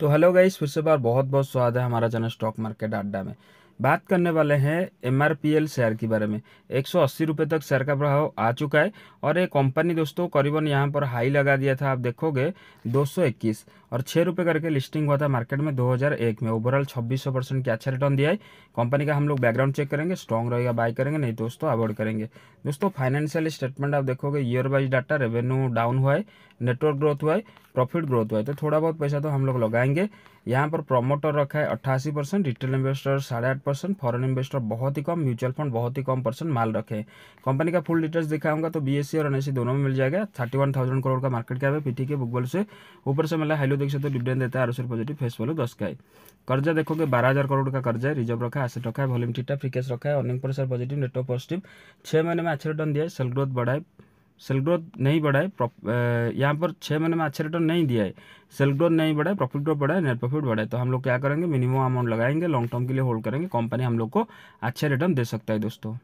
तो hello guys फिर से बार बहुत बहुत स्वाद है हमारा चैनल स्टॉक मार्केट अड्डा में बात करने वाले हैं एम शेयर के बारे में एक सौ तक शेयर का प्रभाव आ चुका है और ये कंपनी दोस्तों करीबन यहाँ पर हाई लगा दिया था आप देखोगे 221 और छः रुपये करके लिस्टिंग हुआ था मार्केट में 2001 में ओवरऑल 2600 परसेंट की अच्छा रिटर्न दिया है कंपनी का हम लोग बैकग्राउंड चेक करेंगे स्ट्रॉन्ग रहेगा बाय करेंगे नहीं दोस्तों अवॉइड करेंगे दोस्तों फाइनेंशियल स्टेटमेंट आप देखोगे year wise data revenue down हुआ है नेटवर्क ग्रोथ हुआ है प्रॉफिट ग्रोथ हुआ है तो थोड़ा बहुत पैसा तो हम लोग लगाएंगे यहाँ पर प्रमोटर रखा है अट्ठासी परसेंट रिटेल इन्वेस्टर साढ़े आठ परसेंट फॉरन इन्वेस्टर बहुत ही कम म्यूचुअल फंड बहुत ही कम परसेंट माल रखे कंपनी का फुल डिटेल्स दिखाऊंगा तो बी e और एन e दोनों में मिल जाएगा थर्टी वन थाउजेंड करोड़ का मार्केट कैप है पीठी के बुकबल से ऊपर से मिला हाइलो देख सकते तो डिविडेंड देता है आरोप पॉजिटिव फेस वैल्यू दस का है कर्जा देखोगे बारह हज़ार करोड़ का कर्जा है रिजर्व रखा है एसेट रखा है वॉल्यूम ठीक है फ्रिकेस रखा है earning per sir positive network positive छह महीने में अच्छे रिटर्न दिया है सेल ग्रोथ बढ़ाए सेल ग्रोथ नहीं बढ़ाए यहाँ पर छः महीने में अच्छे रिटर्न नहीं दिया है सेल ग्रोथ नहीं बढ़ाए प्रॉफिट ग्रोथ बढ़ा है नेट प्रॉफिट बढ़ाए तो हम लोग क्या करेंगे मिनिमम अमाउंट लगाएंगे लॉन्ग टर्म के लिए होल्ड करेंगे कंपनी हम लोग को अच्छे रिटर्न दे सकता है दोस्तों